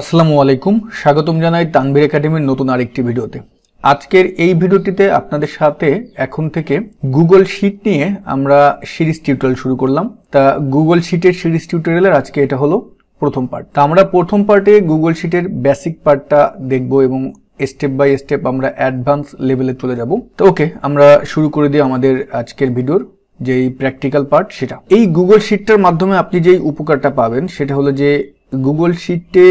আসসালামু আলাইকুম স্বাগতম জানাই তানভীর একাডেমির নতুন আরেকটি ভিডিওতে আজকের এই ভিডিওটিতে আপনাদের সাথে এখন থেকে গুগল শিট নিয়ে আমরা সিরিজ টিউটোরিয়াল শুরু করলাম তা গুগল শিটের সিরিজ টিউটোরিয়ালের আজকে এটা হলো প্রথম পার্ট তা আমরা প্রথম পার্টে গুগল শিটের বেসিক পার্টটা দেখব এবং স্টেপ বাই স্টেপ আমরা অ্যাডভান্স লেভেলে চলে যাব তো ওকে আমরা শুরু করে দিই আমাদের আজকের ভিডিওর যেই প্র্যাকটিক্যাল পার্ট সেটা এই গুগল শিটটার মাধ্যমে আপনি যেই উপকারটা পাবেন সেটা হলো যে গুগল শিটে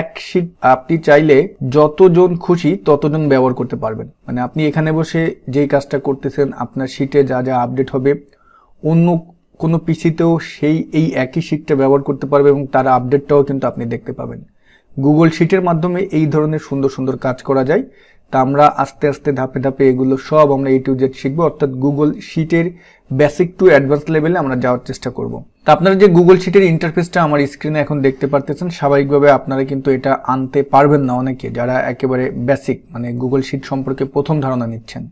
এক শীট আপনি চাইলে যতজন খুশি ততজন ব্যবহার করতে পারবেন মানে আপনি এখানে বসে যেই কাজটা করতেছেন আপনার শীটে যা যা আপডেট হবে অন্য কোনো পিসিতেও সেই এই একই শীটটা ব্যবহার করতে পারবে এবং তার আপডেটটাও কিন্তু আপনি দেখতে পাবেন গুগল শীটের মাধ্যমে এই ধরনের সুন্দর সুন্দর কাজ করা যায় তা আমরা আস্তে আস্তে ধাপে ধাপে এগুলো সব আমরা ইউটিউব জেড শিখবো অর্থাৎ গুগল শীটের বেসিক টু অ্যাডভান্স লেভেলে আমরা যাওয়ার চেষ্টা করবো তো আপনারা যে গুগল শিটের ইন্টারফেসটা আমার স্ক্রিনে এখন দেখতে পারতেছেন স্বাভাবিকভাবে আপনারা কিন্তু এটা আনতে পারবেন না অনেকে যারা একেবারে বেসিক মানে গুগল শিট সম্পর্কে প্রথম ধারণা নিচ্ছেন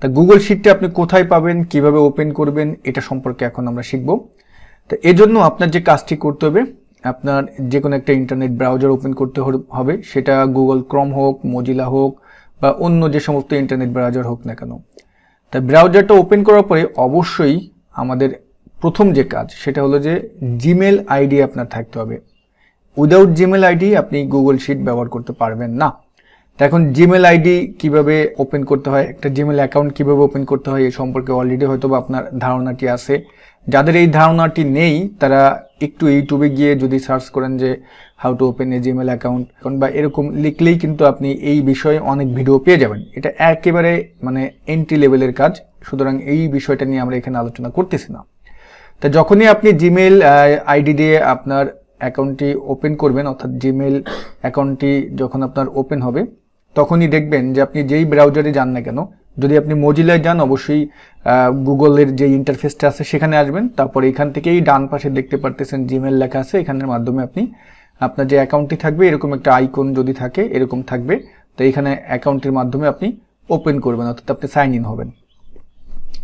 তা গুগল শিটটা আপনি কোথায় পাবেন কিভাবে ওপেন করবেন এটা সম্পর্কে এখন আমরা শিখব তো এজন্য আপনার যে কাজটি করতে হবে আপনার যে কোনো একটা ইন্টারনেট ব্রাউজার ওপেন করতে হবে সেটা গুগল ক্রম হোক মজিলা হোক বা অন্য যে সমস্ত ইন্টারনেট ব্রাউজার হোক না কেন তা ব্রাউজারটা ওপেন করার পরে অবশ্যই আমাদের প্রথম যে কাজ সেটা হলো যে জিমেল আইডি আপনার থাকতে হবে উইদাউট জিমেল আইডি আপনি গুগল শিট ব্যবহার করতে পারবেন না তো এখন জিমেল আইডি কিভাবে ওপেন করতে হয় একটা জিমেল অ্যাকাউন্ট কিভাবে ওপেন করতে হয় এই সম্পর্কে অলরেডি হয়তো বা আপনার ধারণাটি আছে যাদের এই ধারণাটি নেই তারা একটু ইউটিউবে গিয়ে যদি সার্চ করেন যে how to open a Gmail account বা এরকম লিখলেই কিন্তু আপনি এই বিষয়ে অনেক ভিডিও পেয়ে যাবেন এটা একেবারে মানে এন্ট্রি লেভেলের কাজ সুতরাং এই বিষয়টা নিয়ে আমরা এখানে আলোচনা করতেছি না তা যখনই আপনি জিমেল আইডি দিয়ে আপনার অ্যাকাউন্টটি ওপেন করবেন অর্থাৎ জিমেল অ্যাকাউন্টটি যখন আপনার ওপেন হবে তখনই দেখবেন যে আপনি যেই ব্রাউজারে যান না কেন যদি আপনি মজিলায় যান অবশ্যই গুগলের যে ইন্টারফেসটা আছে সেখানে আসবেন তারপর এখান থেকেই ডান পাশে দেখতে পারতেছেন জিমেল লেখা আছে এখানের মাধ্যমে আপনি আপনার যে অ্যাকাউন্টটি থাকবে এরকম একটা আইকন যদি থাকে এরকম থাকবে তো এখানে অ্যাকাউন্টের মাধ্যমে আপনি ওপেন করবেন অর্থাৎ আপনি সাইন ইন হবেন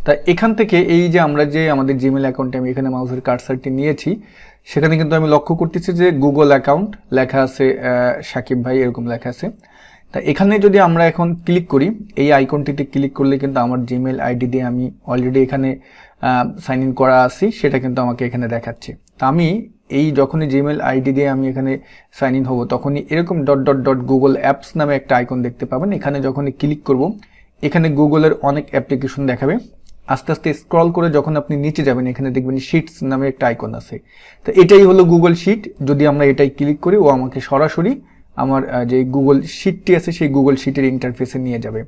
তা এখান থেকে এই যে আমরা যে আমাদের জিমেল অ্যাকাউন্টে আমি এখানে মাউসের কার্সারটি নিয়েছি সেখানে কিন্তু আমি লক্ষ্য করতেছি যে গুগল অ্যাকাউন্ট লেখা আছে সাকিব ভাই এরকম লেখা আছে তা এখানে যদি আমরা এখন ক্লিক করি এই আইকনটিতে ক্লিক করলে কিন্তু আমার জিমেল আইডি দিয়ে আমি অলরেডি এখানে সাইন ইন করা আছি সেটা কিন্তু আমাকে এখানে দেখাচ্ছে তা আমি এই যখনই জিমেল আইডি দিয়ে আমি এখানে সাইন ইন হবো তখনই এরকম dot dot dot Google apps নামে একটা আইকন দেখতে পাবেন এখানে যখনই ক্লিক করব এখানে গুগলের অনেক অ্যাপ্লিকেশন দেখাবে আস্তে আস্তে স্ক্রল করে যখন আপনি নিচে যাবেন এখানে দেখবেন শিটস নামে একটা আইকন আছে তো এটাই হলো গুগল শিট যদি আমরা এটাই ক্লিক করি ও আমাকে সরাসরি আমার যে গুগল শিটটি আছে সেই গুগল শিটের ইন্টারফেসে নিয়ে যাবে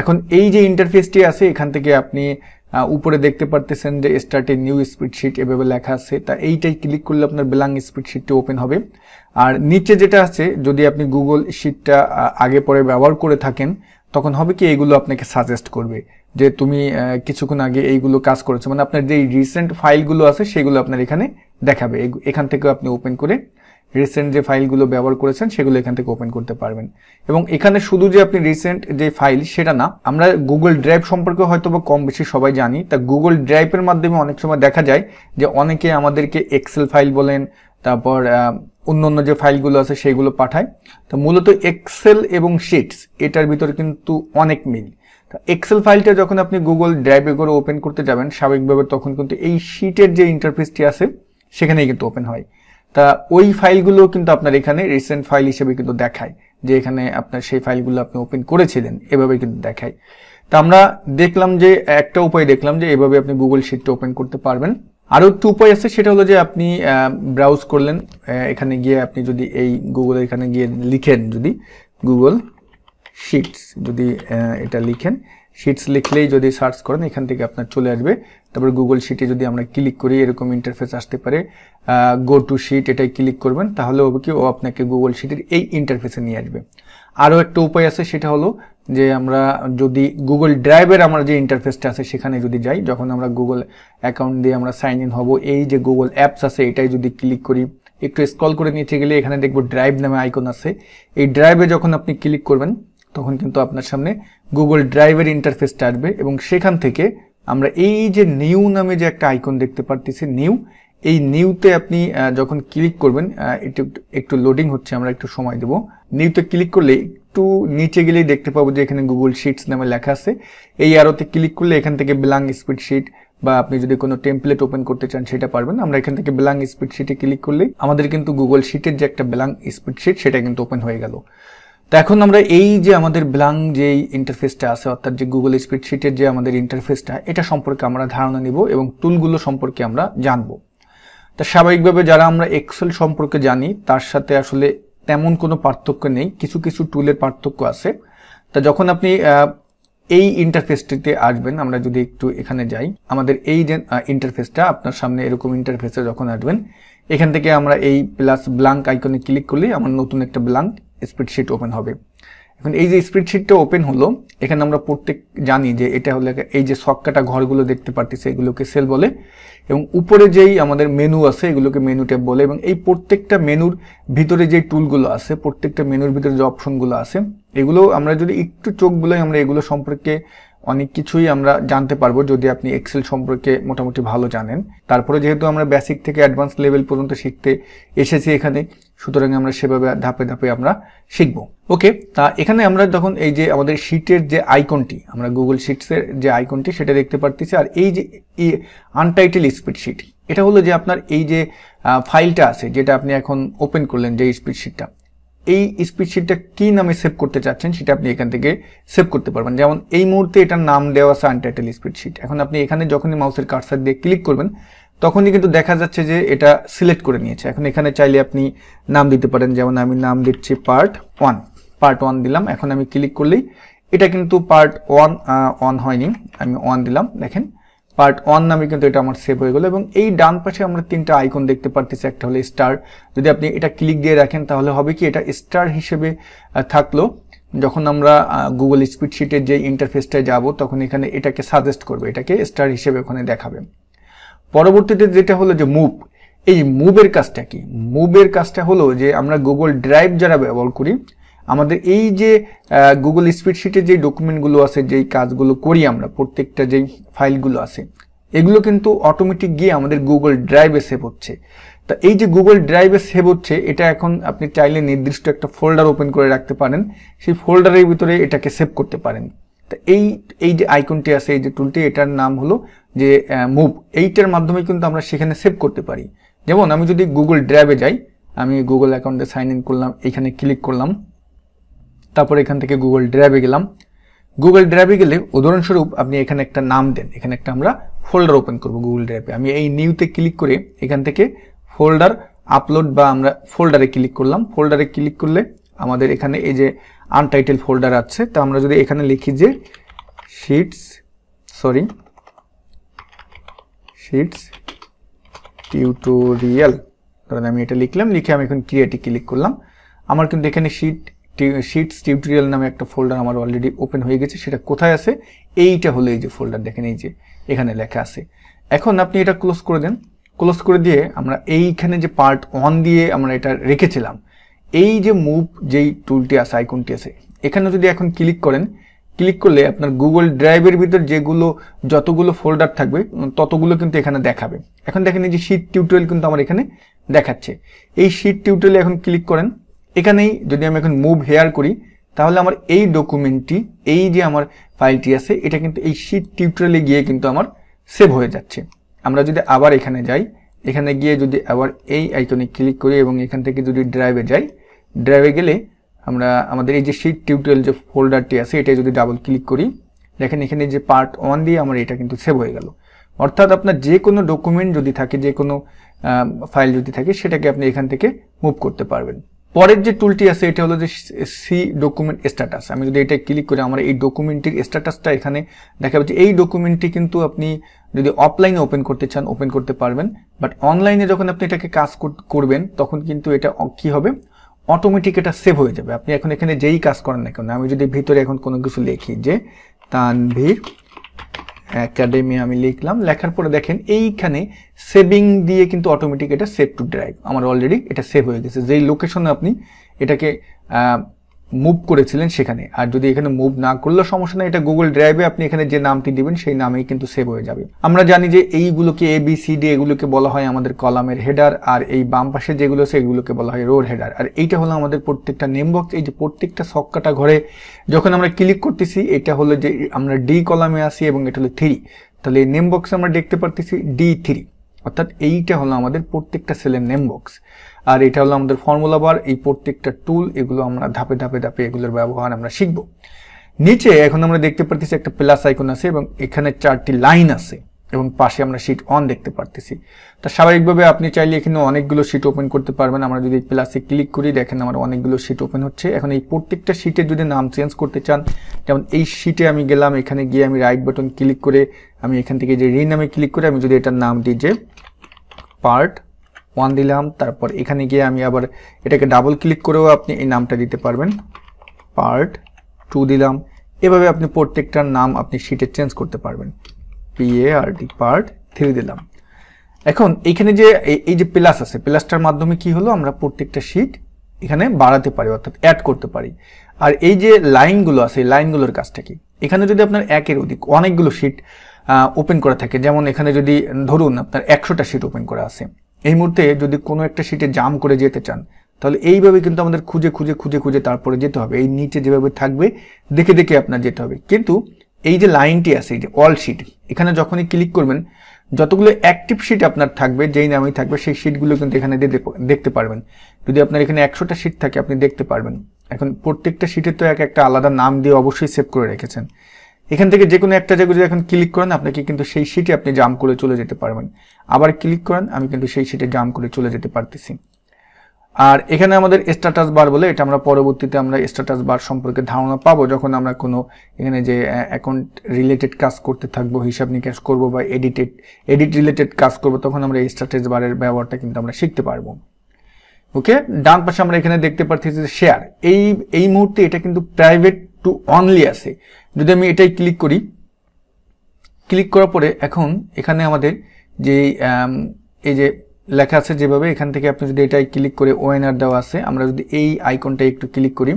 এখন এই যে ইন্টারফেসটি আছে এখান থেকে আপনি উপরে দেখতে পারতেছেন যে স্টার্টে নিউ স্প্রেডশিট এভাবে লেখা আছে তা এইটাই ক্লিক করলে আপনার বেলাং স্প্রেডশিটটি ওপেন হবে আর নিচে যেটা আছে যদি আপনি গুগল শিটটা আগে পরে ব্যবহার করে থাকেন তখন হবে কি এইগুলো আপনাকে সাজেস্ট করবে যে তুমি কিছুক্ষণ আগে এইগুলো কাজ করেছো মানে আপনার যে রিসেন্ট ফাইলগুলো আছে সেগুলো আপনার এখানে দেখাবে এখান থেকে আপনি ওপেন করে রিসেন্ট যে ফাইলগুলো ব্যবহার করেছেন সেগুলো এখান থেকে ওপেন করতে পারবেন এবং এখানে শুধু যে আপনি রিসেন্ট যে ফাইল সেটা না আমরা গুগল ড্রাইভ সম্পর্কে হয়তো বা কম বেশি সবাই জানি তা গুগল ড্রাইভের মাধ্যমে অনেক সময় দেখা যায় যে অনেকে আমাদেরকে এক্সেল ফাইল বলেন তারপর অন্য অন্য যে ফাইলগুলো আছে সেইগুলো পাঠায় তো মূলত এক্সেল এবং শিটস এটার ভিতরে কিন্তু অনেক মিল এক্সেল ফাইলটা যখন আপনি গুগল ড্রাইভে করে ওপেন করতে যাবেন স্বাভাবিকভাবে তখন কিন্তু এই শিটের যে ইন্টারফেসটি আছে সেখানেই কিন্তু ওপেন হয় তা ওই ফাইলগুলো কিন্তু আপনার এখানে রিসেন্ট ফাইল হিসেবে কিন্তু দেখায় যে এখানে আপনার সেই ফাইলগুলো আপনি ওপেন করেছিলেন এভাবে কিন্তু দেখায় তা আমরা দেখলাম যে একটা উপায় দেখলাম যে এভাবে আপনি গুগল শিটটা ওপেন করতে পারবেন আরও একটু উপায় আছে সেটা হলো যে আপনি ব্রাউজ করলেন এখানে গিয়ে আপনি যদি এই গুগলে এখানে গিয়ে লিখেন যদি গুগল শিটস যদি এটা লিখেন শিটস লিখলেই যদি সার্চ করেন এখান থেকে আপনার চলে আসবে তারপর গুগল শিটে যদি আমরা ক্লিক করি এরকম ইন্টারফেস আসতে পারে গো টু শিট এটাই ক্লিক করবেন তাহলে হবে কি ও আপনাকে গুগল শিটের এই ইন্টারফেসে নিয়ে আসবে আরও একটা উপায় আছে সেটা হলো যে আমরা যদি গুগল ড্রাইভের আমার যে ইন্টারফেসটা আছে সেখানে যদি যাই যখন আমরা গুগল অ্যাকাউন্ট দিয়ে আমরা সাইন ইন হব এই যে গুগল অ্যাপস আছে এটাই যদি ক্লিক করি একটু স্ক্রল করে নিচে গেলে এখানে দেখবো ড্রাইভ নামে আইকন আছে এই ড্রাইভে যখন আপনি ক্লিক করবেন তখন কিন্তু আপনার সামনে গুগল ড্রাইভের ইন্টারফেসটা আসবে এবং সেখান থেকে আমরা এই যে নিউ নামে যে একটা আইকন দেখতে পারতেছি নিউ এই নিউতে আপনি যখন ক্লিক করবেন একটু একটু লোডিং হচ্ছে আমরা একটু সময় দেব নিউতে ক্লিক করলে একটু নিচে গেলেই দেখতে পাবো যে এখানে গুগল শিটস নামে লেখা আছে এই আরোতে ক্লিক করলে এখান থেকে ব্লাং স্প্রেডশিট বা আপনি যদি কোনো টেমপ্লেট ওপেন করতে চান সেটা পারবেন আমরা এখান থেকে ব্লাং স্প্রেডশিটে ক্লিক করলে আমাদের কিন্তু গুগল শিটের যে একটা ব্লাং স্প্রেডশিট সেটা কিন্তু ওপেন হয়ে গেল তো এখন আমরা এই যে আমাদের ব্লাং যে ইন্টারফেসটা আছে অর্থাৎ যে গুগল স্প্রেডশিটের যে আমাদের ইন্টারফেসটা এটা সম্পর্কে আমরা ধারণা নিব এবং টুলগুলো সম্পর্কে আমরা জানবো তা স্বাভাবিকভাবে যারা আমরা এক্সেল সম্পর্কে জানি তার সাথে আসলে তেমন কোনো পার্থক্য নেই কিছু কিছু টুলের পার্থক্য আছে তা যখন আপনি এই ইন্টারফেসটিতে আসবেন আমরা যদি একটু এখানে যাই আমাদের এই যে ইন্টারফেসটা আপনার সামনে এরকম ইন্টারফেসে যখন আসবেন এখান থেকে আমরা এই প্লাস ব্লাঙ্ক আইকনে ক্লিক করলে আমার নতুন একটা ব্লাঙ্ক স্প্রেডশিট ওপেন হবে এখন এই যে স্প্রেডশিটটা ওপেন হলো এখানে আমরা প্রত্যেক জানি যে এটা হলো এই যে সক্কাটা ঘরগুলো দেখতে পারতেছি এগুলোকে সেল বলে এবং উপরে যেই আমাদের মেনু আছে এগুলোকে মেনু ট্যাব বলে এবং এই প্রত্যেকটা মেনুর ভিতরে যে টুলগুলো আছে প্রত্যেকটা মেনুর ভিতরে যে অপশনগুলো আছে এগুলো আমরা যদি একটু চোখ বলে আমরা এগুলো সম্পর্কে অনেক কিছুই আমরা জানতে পারবো যদি আপনি এক্সেল সম্পর্কে মোটামুটি ভালো জানেন তারপরে যেহেতু আমরা বেসিক থেকে অ্যাডভান্স লেভেল পর্যন্ত শিখতে এসেছি এখানে সুতরাং আমরা সেভাবে ধাপে ধাপে আমরা শিখব ওকে তা এখানে আমরা যখন এই যে আমাদের শিটের যে আইকনটি আমরা গুগল শিটসের যে আইকনটি সেটা দেখতে পারতেছি আর এই যে আনটাইটেল স্পিডশিট এটা হলো যে আপনার এই যে ফাইলটা আছে যেটা আপনি এখন ওপেন করলেন যে স্পিডশিটটা এই স্পিডশিটটা কী নামে সেভ করতে চাচ্ছেন সেটা আপনি এখান থেকে সেভ করতে পারবেন যেমন এই মুহূর্তে এটার নাম দেওয়া আছে আনটাইটেল স্পিডশিট এখন আপনি এখানে যখনই মাউসের কার্সার দিয়ে ক্লিক করবেন তখনই কিন্তু দেখা যাচ্ছে যে এটা সিলেক্ট করে নিয়েছে এখন এখানে চাইলে আপনি নাম দিতে পারেন যেমন আমি নাম দিচ্ছি পার্ট ওয়ান পার্ট ওয়ান দিলাম এখন আমি ক্লিক করলেই এটা কিন্তু পার্ট ওয়ান অন হয়নি আমি ওয়ান দিলাম দেখেন পার্ট ওয়ান নামে কিন্তু এটা আমার সেভ হয়ে গেলো এবং এই ডান পাশে আমরা তিনটা আইকন দেখতে পারতেছি একটা হলো স্টার যদি আপনি এটা ক্লিক দিয়ে রাখেন তাহলে হবে কি এটা স্টার হিসেবে থাকলো যখন আমরা গুগল স্পিডশিটের যে ইন্টারফেসটায় যাব তখন এখানে এটাকে সাজেস্ট করবে এটাকে স্টার হিসেবে ওখানে দেখাবে পরবর্তীতে যেটা হলো যে মুভ এই মুভের কাজটা কি মুভের কাজটা হলো যে আমরা গুগল ড্রাইভ যারা ব্যবহার করি আমাদের এই যে গুগল স্প্রেডশিটে যে ডকুমেন্টগুলো আছে যেই কাজগুলো করি আমরা প্রত্যেকটা যেই ফাইলগুলো আছে এগুলো কিন্তু অটোমেটিক গিয়ে আমাদের গুগল ড্রাইভে সেভ হচ্ছে তা এই যে গুগল ড্রাইভে সেভ হচ্ছে এটা এখন আপনি চাইলে নির্দিষ্ট একটা ফোল্ডার ওপেন করে রাখতে পারেন সেই ফোল্ডারের ভিতরে এটাকে সেভ করতে পারেন তা এই এই যে আইকনটি আছে এই যে টুলটি এটার নাম হলো যে মুভ এইটার মাধ্যমে কিন্তু আমরা সেখানে সেভ করতে পারি যেমন আমি যদি গুগল ড্রাইভে যাই আমি গুগল অ্যাকাউন্টে সাইন ইন করলাম এখানে ক্লিক করলাম তারপর এখান থেকে গুগল ড্রাইভে গেলাম গুগল ড্রাইভে গেলে উদাহরণস্বরূপ আপনি এখানে একটা নাম দেন এখানে একটা আমরা ফোল্ডার ওপেন করব গুগল ড্রাইভে আমি এই নিউতে ক্লিক করে এখান থেকে ফোল্ডার আপলোড বা আমরা ফোল্ডারে ক্লিক করলাম ফোল্ডারে ক্লিক করলে আমাদের এখানে এই যে আনটাইটেল ফোল্ডার আছে তা আমরা যদি এখানে লিখি যে শিটস সরি শিটস টিউটোরিয়াল ধরেন আমি এটা লিখলাম লিখে আমি এখন ক্রিয়েটি ক্লিক করলাম আমার কিন্তু এখানে শিট শিটস টিউটোরিয়াল নামে একটা ফোল্ডার আমার অলরেডি ওপেন হয়ে গেছে সেটা কোথায় আছে এইটা হলো এই যে ফোল্ডার দেখেন এই যে এখানে লেখা আছে এখন আপনি এটা ক্লোজ করে দেন ক্লোজ করে দিয়ে আমরা এইখানে যে পার্ট ওয়ান দিয়ে আমরা এটা রেখেছিলাম এই যে মুভ যেই টুলটি আছে আইকনটি আছে এখানে যদি এখন ক্লিক করেন ক্লিক করলে আপনার গুগল ড্রাইভের ভিতর যেগুলো যতগুলো ফোল্ডার থাকবে ততগুলো কিন্তু এখানে দেখাবে এখন দেখেন এই যে শীত টিউটোরিয়াল কিন্তু আমার এখানে দেখাচ্ছে এই শীত টিউটোরিয়ালে এখন ক্লিক করেন এখানেই যদি আমি এখন মুভ হেয়ার করি তাহলে আমার এই ডকুমেন্টটি এই যে আমার ফাইলটি আছে এটা কিন্তু এই শীত টিউটোরিয়ালে গিয়ে কিন্তু আমার সেভ হয়ে যাচ্ছে আমরা যদি আবার এখানে যাই এখানে গিয়ে যদি আবার এই আইকনে ক্লিক করি এবং এখান থেকে যদি ড্রাইভে যাই ড্রাইভে গেলে আমরা আমাদের এই যে শীত টিউটোরিয়াল যে ফোল্ডারটি আছে এটা যদি ডাবল ক্লিক করি দেখেন এখানে যে পার্ট ওয়ান দিয়ে আমার এটা কিন্তু সেভ হয়ে গেল অর্থাৎ আপনার যে কোনো ডকুমেন্ট যদি থাকে যে কোনো ফাইল যদি থাকে সেটাকে আপনি এখান থেকে মুভ করতে পারবেন পরের যে টুলটি আছে এটা হলো যে সি ডকুমেন্ট স্ট্যাটাস আমি যদি এটা ক্লিক করি আমার এই ডকুমেন্টটির স্ট্যাটাসটা এখানে দেখা যে এই ডকুমেন্টটি কিন্তু আপনি যদি অফলাইনে ওপেন করতে চান ওপেন করতে পারবেন বাট অনলাইনে যখন আপনি এটাকে কাজ করবেন তখন কিন্তু এটা কি হবে অটোমেটিক এটা সেভ হয়ে যাবে আপনি এখন এখানে যেই কাজ করেন না কেন আমি যদি ভিতরে এখন কোনো কিছু লিখি যে তানভীর অ্যাকাডেমি আমি লিখলাম লেখার পরে দেখেন এইখানে সেভিং দিয়ে কিন্তু অটোমেটিক এটা সেভ টু ড্রাইভ আমার অলরেডি এটা সেভ হয়ে গেছে যেই লোকেশনে আপনি এটাকে মুভ করেছিলেন সেখানে আর যদি এখানে মুভ না করলে সমস্যা নেই এটা গুগল ড্রাইভে আপনি এখানে যে নামটি দিবেন সেই নামেই কিন্তু সেভ হয়ে যাবে আমরা জানি যে এইগুলোকে এ বি সি ডি এগুলোকে বলা হয় আমাদের কলামের হেডার আর এই বাম পাশে যেগুলো আছে এগুলোকে বলা হয় রোড হেডার আর এইটা হলো আমাদের প্রত্যেকটা নেম বক্স এই যে প্রত্যেকটা সক্কাটা ঘরে যখন আমরা ক্লিক করতেছি এটা হলো যে আমরা ডি কলামে আসি এবং এটা হলো থ্রি তাহলে এই নেম বক্সে আমরা দেখতে পারতেছি ডি থ্রি অর্থাৎ এইটা হলো আমাদের প্রত্যেকটা সেলের নেম বক্স আর এটা হলো আমাদের ফর্মুলা বার এই প্রত্যেকটা টুল এগুলো আমরা ধাপে ধাপে ধাপে এগুলোর ব্যবহার আমরা শিখব নিচে এখন আমরা দেখতে পাচ্ছি একটা প্লাস আইকন আছে এবং এখানে চারটি লাইন আছে এবং পাশে আমরা শিট অন দেখতে পারতেছি তা স্বাভাবিকভাবে আপনি চাইলে এখানে অনেকগুলো শিট ওপেন করতে পারবেন আমরা যদি প্লাসে ক্লিক করি দেখেন আমার অনেকগুলো শিট ওপেন হচ্ছে এখন এই প্রত্যেকটা শিটে যদি নাম চেঞ্জ করতে চান যেমন এই শিটে আমি গেলাম এখানে গিয়ে আমি রাইট বাটন ক্লিক করে আমি এখান থেকে যে রিনামে ক্লিক করে আমি যদি এটার নাম দিই যে পার্ট ওয়ান দিলাম তারপর এখানে গিয়ে আমি আবার এটাকে ডাবল ক্লিক করেও আপনি এই নামটা দিতে পারবেন পার্ট টু দিলাম এভাবে আপনি প্রত্যেকটার নাম আপনি শিটে চেঞ্জ করতে পারবেন পিএআরডি পার্ট থ্রি দিলাম এখন এখানে যে এই যে প্লাস আছে প্লাসটার মাধ্যমে কি হলো আমরা প্রত্যেকটা শীট এখানে বাড়াতে পারি অর্থাৎ অ্যাড করতে পারি আর এই যে লাইনগুলো আছে এই লাইনগুলোর কাজটা কি এখানে যদি আপনার একের অধিক অনেকগুলো শীট ওপেন করা থাকে যেমন এখানে যদি ধরুন আপনার একশোটা শীট ওপেন করা আছে এই মুহূর্তে যদি কোনো একটা শীটে জাম করে যেতে চান তাহলে এইভাবে কিন্তু আমাদের খুঁজে খুঁজে খুঁজে খুঁজে তারপরে যেতে হবে এই নিচে যেভাবে থাকবে দেখে দেখে আপনার যেতে হবে কিন্তু এই যে লাইনটি আছে এই যে অল শিট এখানে যখনই ক্লিক করবেন যতগুলো অ্যাক্টিভ শিট আপনার থাকবে যেই নামেই থাকবে সেই শিটগুলো কিন্তু এখানে দেখতে পারবেন যদি আপনার এখানে একশোটা শিট থাকে আপনি দেখতে পারবেন এখন প্রত্যেকটা শিটের তো এক একটা আলাদা নাম দিয়ে অবশ্যই সেভ করে রেখেছেন এখান থেকে যে কোনো একটা জায়গায় যদি এখন ক্লিক করেন আপনাকে কিন্তু সেই শিটে আপনি জাম করে চলে যেতে পারবেন আবার ক্লিক করেন আমি কিন্তু সেই শিটে জাম করে চলে যেতে পারতেছি আর এখানে আমাদের স্ট্যাটাস বার বলে এটা আমরা পরবর্তীতে আমরা স্ট্যাটাস বার সম্পর্কে ধারণা পাবো যখন আমরা কোনো এখানে যে অ্যাকাউন্ট রিলেটেড কাজ করতে থাকবো হিসাব নিকাশ করব বা এডিটেড এডিট রিলেটেড কাজ করব তখন আমরা স্ট্যাটাস বারের ব্যবহারটা কিন্তু আমরা শিখতে পারবো ওকে ডান পাশে আমরা এখানে দেখতে পাচ্ছি যে শেয়ার এই এই মুহূর্তে এটা কিন্তু প্রাইভেট টু অনলি আছে যদি আমি এটাই ক্লিক করি ক্লিক করার পরে এখন এখানে আমাদের যে এই যে লেখা আছে যেভাবে এখান থেকে আপনি যদি এটাই ক্লিক করে ওয়েনার দেওয়া আছে আমরা যদি এই আইকনটা একটু ক্লিক করি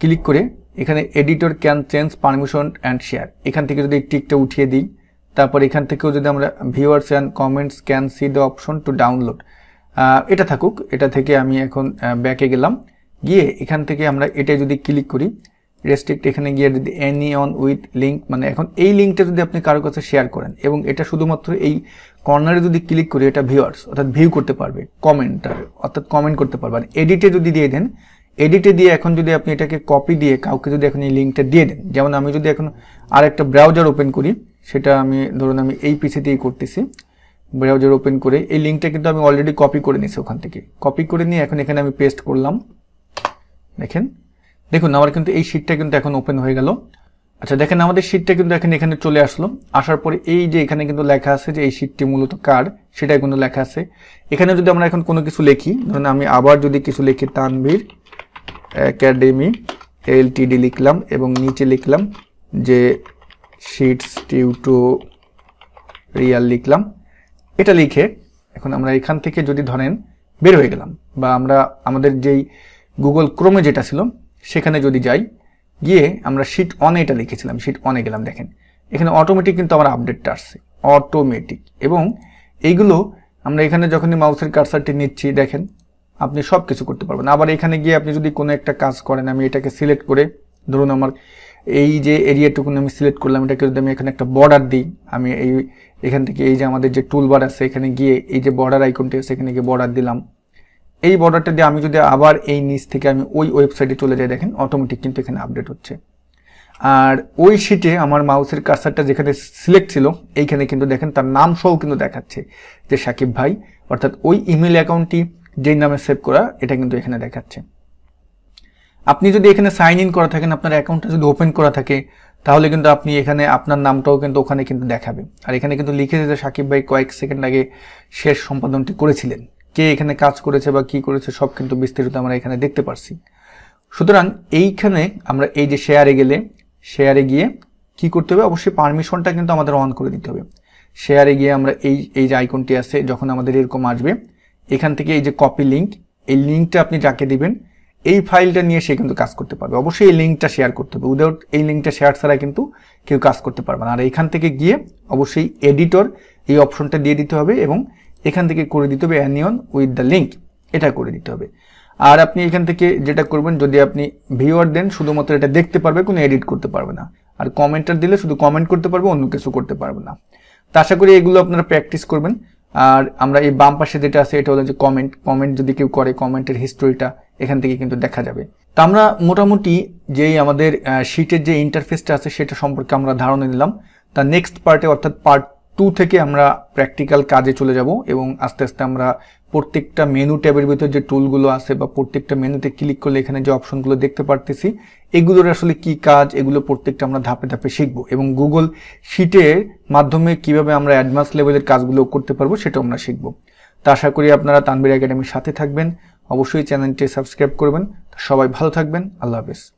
ক্লিক করে এখানে editor can change permission and share এখান থেকে যদি টিকটা উঠিয়ে দিই তারপর এখান থেকেও যদি আমরা viewers and comments can see the option to download এটা থাকুক এটা থেকে আমি এখন ব্যাকে গেলাম গিয়ে এখান থেকে আমরা এটা যদি ক্লিক করি রেস্ট্রিক্ট এখানে গিয়ে যদি এনি অন উইথ লিঙ্ক মানে এখন এই লিঙ্কটা যদি আপনি কারোর কাছে শেয়ার করেন এবং এটা শুধুমাত্র এই কর্নারে যদি ক্লিক করি এটা ভিউয়ার্স অর্থাৎ ভিউ করতে পারবে কমেন্ট অর্থাৎ কমেন্ট করতে পারবে আর এডিটে যদি দিয়ে দেন এডিটে দিয়ে এখন যদি আপনি এটাকে কপি দিয়ে কাউকে যদি এখন এই লিঙ্কটা দিয়ে দেন যেমন আমি যদি এখন আর একটা ব্রাউজার ওপেন করি সেটা আমি ধরুন আমি এই পিছে দিয়েই করতেছি ব্রাউজার ওপেন করে এই লিঙ্কটা কিন্তু আমি অলরেডি কপি করে নিয়েছি ওখান থেকে কপি করে নিয়ে এখন এখানে আমি পেস্ট করলাম দেখেন দেখুন আমার কিন্তু এই শীটটা কিন্তু এখন ওপেন হয়ে গেল আচ্ছা দেখেন আমাদের শীটটা কিন্তু এখন এখানে চলে আসলো আসার পরে এই যে এখানে কিন্তু লেখা আছে যে এই শীটটি মূলত কার সেটাই কিন্তু লেখা আছে এখানে যদি আমরা এখন কোনো কিছু লিখি ধরুন আমি আবার যদি কিছু লিখি তানভীর অ্যাকাডেমি এলটিডি লিখলাম এবং নিচে লিখলাম যে শিটস রিয়াল লিখলাম এটা লিখে এখন আমরা এখান থেকে যদি ধরেন বের হয়ে গেলাম বা আমরা আমাদের যেই গুগল ক্রোমে যেটা ছিল সেখানে যদি যাই গিয়ে আমরা শিট অনে এটা লিখেছিলাম শিট অনে গেলাম দেখেন এখানে অটোমেটিক কিন্তু আমার আপডেটটা আসছে অটোমেটিক এবং এইগুলো আমরা এখানে যখনই মাউসের কার্সারটি নিচ্ছি দেখেন আপনি সব কিছু করতে পারবেন আবার এখানে গিয়ে আপনি যদি কোনো একটা কাজ করেন আমি এটাকে সিলেক্ট করে ধরুন আমার এই যে এরিয়াটুকু আমি সিলেক্ট করলাম এটাকে যদি আমি এখানে একটা বর্ডার দিই আমি এই এখান থেকে এই যে আমাদের যে টুলবার আছে এখানে গিয়ে এই যে বর্ডার আইকনটি আছে এখানে গিয়ে বর্ডার দিলাম এই বর্ডারটা দিয়ে আমি যদি আবার এই নিচ থেকে আমি ওই ওয়েবসাইটে চলে যাই দেখেন অটোমেটিক কিন্তু এখানে আপডেট হচ্ছে আর ওই শিটে আমার মাউসের কাসারটা যেখানে সিলেক্ট ছিল এইখানে কিন্তু দেখেন তার নাম সহ কিন্তু দেখাচ্ছে যে সাকিব ভাই অর্থাৎ ওই ইমেল অ্যাকাউন্টটি যেই নামে সেভ করা এটা কিন্তু এখানে দেখাচ্ছে আপনি যদি এখানে সাইন ইন করা থাকেন আপনার অ্যাকাউন্টটা যদি ওপেন করা থাকে তাহলে কিন্তু আপনি এখানে আপনার নামটাও কিন্তু ওখানে কিন্তু দেখাবে আর এখানে কিন্তু লিখেছে যে সাকিব ভাই কয়েক সেকেন্ড আগে শেষ সম্পাদনটি করেছিলেন কে এখানে কাজ করেছে বা কি করেছে সব কিন্তু বিস্তারিত আমরা এখানে দেখতে পারছি সুতরাং এইখানে আমরা এই যে শেয়ারে গেলে শেয়ারে গিয়ে কি করতে হবে অবশ্যই পারমিশনটা কিন্তু আমাদের অন করে দিতে হবে শেয়ারে গিয়ে আমরা এই এই যে আইকনটি আছে যখন আমাদের এরকম আসবে এখান থেকে এই যে কপি লিঙ্ক এই লিঙ্কটা আপনি যাকে দিবেন এই ফাইলটা নিয়ে সে কিন্তু কাজ করতে পারবে অবশ্যই এই লিঙ্কটা শেয়ার করতে হবে উইদাউট এই লিঙ্কটা শেয়ার ছাড়া কিন্তু কেউ কাজ করতে পারবে না আর এখান থেকে গিয়ে অবশ্যই এডিটর এই অপশনটা দিয়ে দিতে হবে এবং এখান থেকে করে দিতে হবে অ্যানিয়ন উইথ দ্য লিঙ্ক এটা করে দিতে হবে আর আপনি এখান থেকে যেটা করবেন যদি আপনি ভিউয়ার দেন শুধুমাত্র এটা দেখতে পারবে কোনো এডিট করতে পারবে না আর কমেন্টার দিলে শুধু কমেন্ট করতে পারবে অন্য কিছু করতে পারবে না তা আশা করি এগুলো আপনারা প্র্যাকটিস করবেন আর আমরা এই বাম পাশে যেটা আছে এটা হলো যে কমেন্ট কমেন্ট যদি কেউ করে কমেন্টের হিস্টোরিটা এখান থেকে কিন্তু দেখা যাবে তা আমরা মোটামুটি যেই আমাদের শিটের যে ইন্টারফেসটা আছে সেটা সম্পর্কে আমরা ধারণা নিলাম তা নেক্সট পার্টে অর্থাৎ পার্ট টু থেকে আমরা প্র্যাকটিক্যাল কাজে চলে যাব এবং আস্তে আস্তে আমরা প্রত্যেকটা মেনু ট্যাবের ভিতর যে টুলগুলো আছে বা প্রত্যেকটা মেনুতে ক্লিক করলে এখানে যে অপশনগুলো দেখতে পারতেছি এগুলোর আসলে কি কাজ এগুলো প্রত্যেকটা আমরা ধাপে ধাপে শিখব এবং গুগল শিটের মাধ্যমে কিভাবে আমরা অ্যাডভান্স লেভেলের কাজগুলো করতে পারবো সেটাও আমরা শিখব তা আশা করি আপনারা তানবির একাডেমির সাথে থাকবেন অবশ্যই চ্যানেলটি সাবস্ক্রাইব করবেন সবাই ভালো থাকবেন আল্লাহ হাফেজ